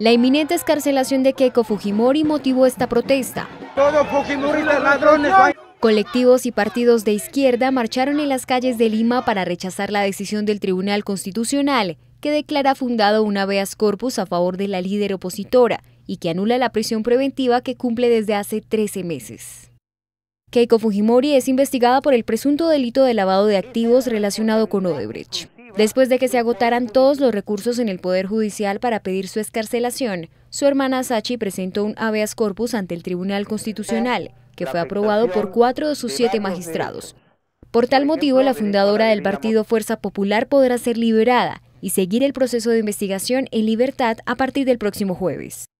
La inminente escarcelación de Keiko Fujimori motivó esta protesta. Colectivos y partidos de izquierda marcharon en las calles de Lima para rechazar la decisión del Tribunal Constitucional, que declara fundado un habeas corpus a favor de la líder opositora y que anula la prisión preventiva que cumple desde hace 13 meses. Keiko Fujimori es investigada por el presunto delito de lavado de activos relacionado con Odebrecht. Después de que se agotaran todos los recursos en el Poder Judicial para pedir su escarcelación, su hermana Sachi presentó un habeas corpus ante el Tribunal Constitucional, que fue aprobado por cuatro de sus siete magistrados. Por tal motivo, la fundadora del partido Fuerza Popular podrá ser liberada y seguir el proceso de investigación en libertad a partir del próximo jueves.